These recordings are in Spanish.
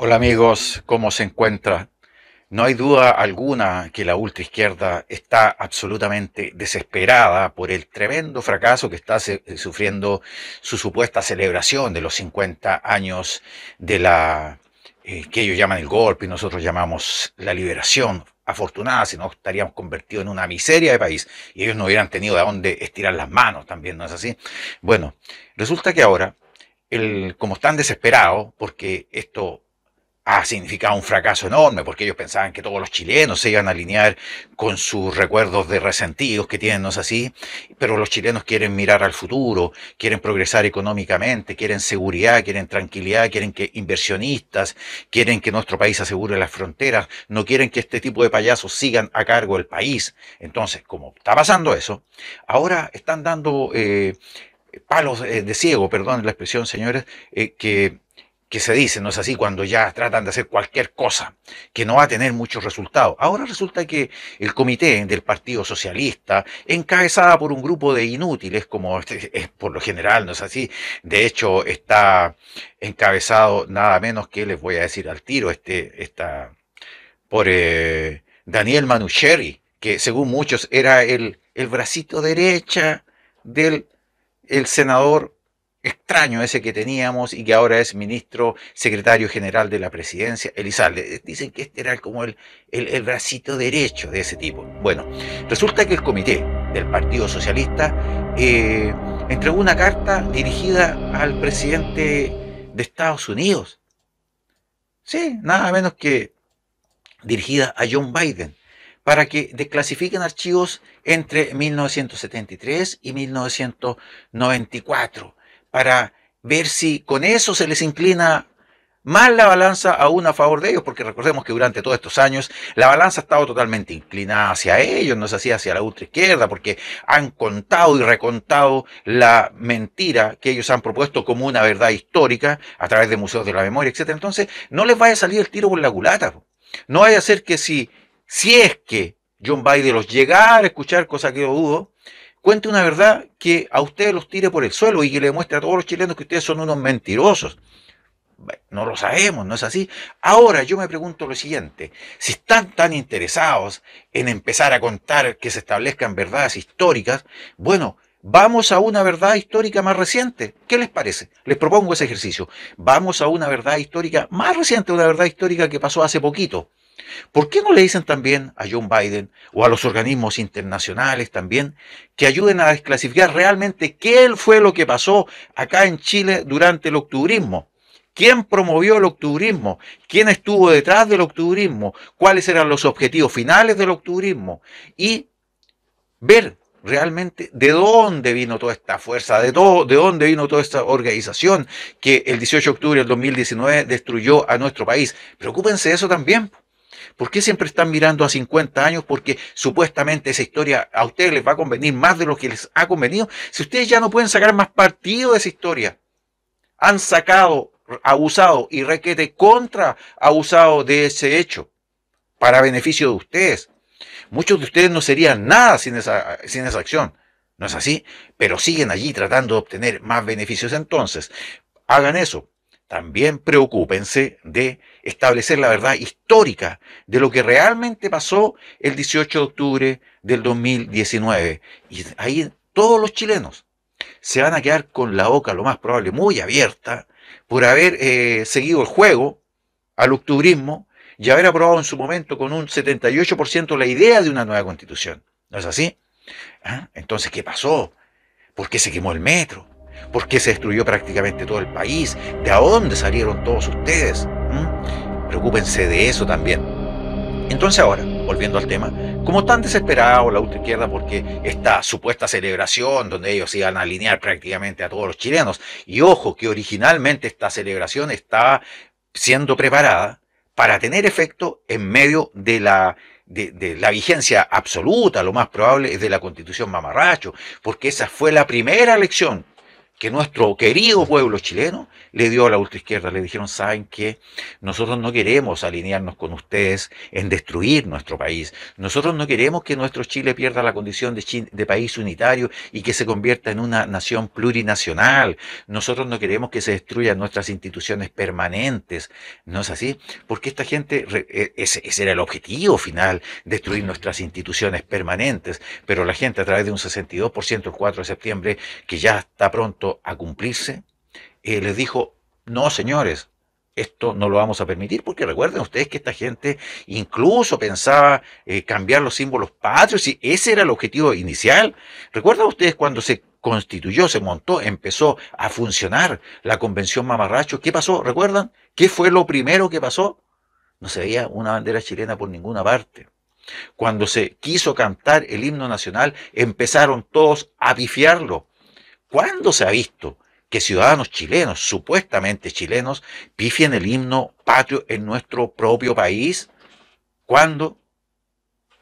Hola amigos, ¿cómo se encuentra? No hay duda alguna que la ultraizquierda está absolutamente desesperada por el tremendo fracaso que está eh, sufriendo su supuesta celebración de los 50 años de la eh, que ellos llaman el golpe y nosotros llamamos la liberación afortunada, si no estaríamos convertidos en una miseria de país y ellos no hubieran tenido de dónde estirar las manos también, ¿no es así? Bueno, resulta que ahora, el, como están desesperados porque esto ha significado un fracaso enorme, porque ellos pensaban que todos los chilenos se iban a alinear con sus recuerdos de resentidos que tienen, no así, pero los chilenos quieren mirar al futuro, quieren progresar económicamente, quieren seguridad, quieren tranquilidad, quieren que inversionistas, quieren que nuestro país asegure las fronteras, no quieren que este tipo de payasos sigan a cargo del país. Entonces, como está pasando eso, ahora están dando eh, palos eh, de ciego, perdón la expresión, señores, eh, que que se dice, ¿no es así? Cuando ya tratan de hacer cualquier cosa que no va a tener muchos resultados. Ahora resulta que el comité del Partido Socialista, encabezada por un grupo de inútiles, como este es por lo general, ¿no es así? De hecho, está encabezado nada menos que, les voy a decir al tiro, este, está por eh, Daniel Manucheri, que según muchos era el, el bracito derecha del el senador extraño ese que teníamos y que ahora es ministro secretario general de la presidencia, Elizalde. Dicen que este era como el, el, el, bracito derecho de ese tipo. Bueno, resulta que el comité del Partido Socialista eh, entregó una carta dirigida al presidente de Estados Unidos. Sí, nada menos que dirigida a John Biden para que desclasifiquen archivos entre 1973 y 1994 para ver si con eso se les inclina más la balanza aún a favor de ellos, porque recordemos que durante todos estos años la balanza ha estado totalmente inclinada hacia ellos, no es así hacia la ultra izquierda, porque han contado y recontado la mentira que ellos han propuesto como una verdad histórica a través de museos de la memoria, etc. Entonces, no les vaya a salir el tiro por la culata. No vaya a ser que si, si es que John Biden los llegara a escuchar, cosa que yo dudo, cuente una verdad que a ustedes los tire por el suelo y que le muestre a todos los chilenos que ustedes son unos mentirosos. No lo sabemos, no es así. Ahora yo me pregunto lo siguiente, si están tan interesados en empezar a contar que se establezcan verdades históricas, bueno, vamos a una verdad histórica más reciente. ¿Qué les parece? Les propongo ese ejercicio. Vamos a una verdad histórica más reciente, una verdad histórica que pasó hace poquito. ¿Por qué no le dicen también a John Biden o a los organismos internacionales también que ayuden a desclasificar realmente qué fue lo que pasó acá en Chile durante el octubrismo? ¿Quién promovió el octubrismo? ¿Quién estuvo detrás del octubrismo? ¿Cuáles eran los objetivos finales del octubrismo? Y ver realmente de dónde vino toda esta fuerza, de, dónde vino toda esta organización que el 18 de octubre del 2019 destruyó a nuestro país. Preocúpense de eso también. ¿Por qué siempre están mirando a 50 años? Porque supuestamente esa historia a ustedes les va a convenir más de lo que les ha convenido. Si ustedes ya no pueden sacar más partido de esa historia, han sacado, abusado y requete contra abusado de ese hecho para beneficio de ustedes. Muchos de ustedes no serían nada sin esa, sin esa acción. ¿No es así? Pero siguen allí tratando de obtener más beneficios. Entonces, hagan eso también preocúpense de establecer la verdad histórica de lo que realmente pasó el 18 de octubre del 2019. Y ahí todos los chilenos se van a quedar con la boca, lo más probable, muy abierta por haber eh, seguido el juego al octubrismo y haber aprobado en su momento con un 78% la idea de una nueva constitución. ¿No es así? ¿Ah? Entonces, ¿qué pasó? ¿Por qué se quemó el metro? ¿Por qué se destruyó prácticamente todo el país? ¿De a dónde salieron todos ustedes? ¿Mm? Preocúpense de eso también. Entonces ahora, volviendo al tema, como tan desesperado la izquierda porque esta supuesta celebración donde ellos iban a alinear prácticamente a todos los chilenos, y ojo que originalmente esta celebración estaba siendo preparada para tener efecto en medio de la de, de, la vigencia absoluta, lo más probable es de la constitución mamarracho, porque esa fue la primera elección que nuestro querido pueblo chileno le dio a la ultraizquierda. Le dijeron, saben que nosotros no queremos alinearnos con ustedes en destruir nuestro país. Nosotros no queremos que nuestro Chile pierda la condición de, país unitario y que se convierta en una nación plurinacional. Nosotros no queremos que se destruyan nuestras instituciones permanentes. ¿No es así? Porque esta gente, e, ese era el objetivo final, destruir nuestras instituciones permanentes. Pero la gente a través de un 62%, el 4 de septiembre, que ya está pronto a cumplirse, eh, les dijo, no señores, esto no lo vamos a permitir, porque recuerden ustedes que esta gente incluso pensaba eh, cambiar los símbolos patrios y ese era el objetivo inicial. Recuerdan ustedes cuando se constituyó, se montó, empezó a funcionar la convención mamarracho, ¿qué pasó? ¿Recuerdan? ¿Qué fue lo primero que pasó? No se veía una bandera chilena por ninguna parte. Cuando se quiso cantar el himno nacional, empezaron todos a pifiarlo ¿Cuándo se ha visto que ciudadanos chilenos, supuestamente chilenos, pifien el himno patrio en nuestro propio país? ¿Cuándo?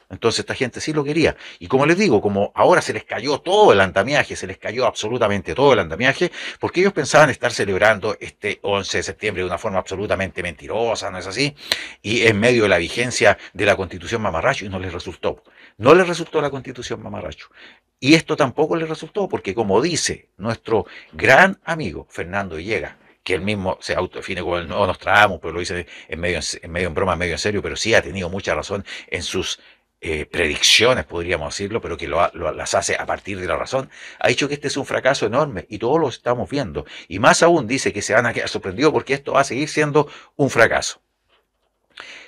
Entonces esta gente sí lo quería. Y como les digo, como ahora se les cayó todo el andamiaje, se les cayó absolutamente todo el andamiaje, porque ellos pensaban estar celebrando este 11 de septiembre de una forma absolutamente mentirosa, ¿no es así? Y en medio de la vigencia de la constitución mamarracho y no les resultó. No les resultó la constitución mamarracho. Y esto tampoco les resultó porque, como dice nuestro gran amigo Fernando Llega, que él mismo se autodefine como el nuevo Nostradamus, pero lo dice en medio en, medio en broma, en medio en serio, pero sí ha tenido mucha razón en sus eh, predicciones, podríamos decirlo, pero que lo, las hace a partir de la razón, ha dicho que este es un fracaso enorme y todos lo estamos viendo. Y más aún dice que se van a quedar sorprendidos porque esto va a seguir siendo un fracaso.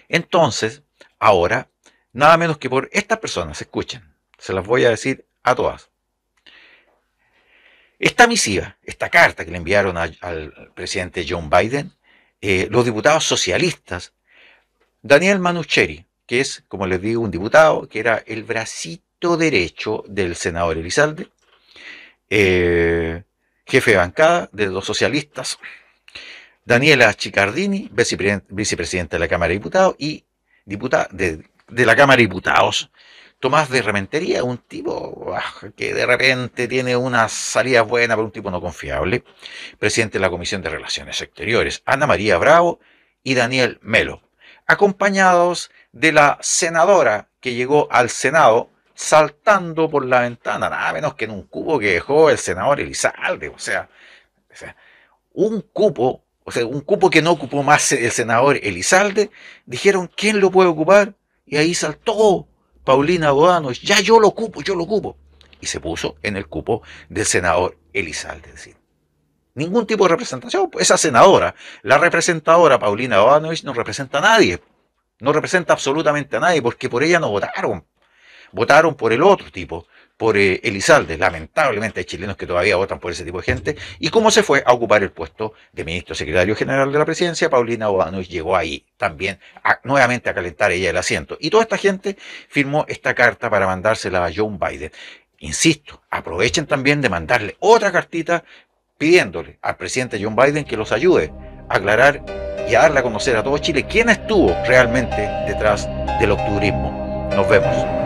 Entonces, ahora, nada menos que por estas personas, escuchen, se las voy a decir a todas. Esta misiva, esta carta que le enviaron al presidente John Biden, eh, los diputados socialistas, Daniel Manucheri, que es, como les digo, un diputado, que era el bracito derecho del senador Elizalde, eh, jefe de bancada de los socialistas, Daniela Chicardini, vicepresidente vicepresidenta de la Cámara de Diputados y diputada de, de la Cámara de Diputados, Tomás de Rementería, un tipo ah, que de repente tiene una salida buena, pero un tipo no confiable, presidente de la Comisión de Relaciones Exteriores, Ana María Bravo y Daniel Melo, acompañados de la senadora que llegó al Senado saltando por la ventana, nada menos que en un cupo que dejó el senador Elizalde, o sea, un cupo, o sea, un cupo que no ocupó más el senador Elizalde, dijeron, ¿quién lo puede ocupar? Y ahí saltó Paulina Bodanos, ya yo lo ocupo, yo lo ocupo. Y se puso en el cupo del senador Elizalde, ningún tipo de representación, esa senadora, la representadora Paulina Bodanovich no representa a nadie, no representa absolutamente a nadie porque por ella no votaron. Votaron por el otro tipo, por eh, Elizalde. Lamentablemente hay chilenos que todavía votan por ese tipo de gente. ¿Y cómo se fue a ocupar el puesto de ministro secretario general de la presidencia? Paulina Obano llegó ahí también nuevamente a calentar ella el asiento. Y toda esta gente firmó esta carta para mandársela a John Biden. Insisto, aprovechen también de mandarle otra cartita pidiéndole al presidente John Biden que los ayude a aclarar y a darle a conocer a todo Chile quién estuvo realmente detrás del octubrismo. Nos vemos.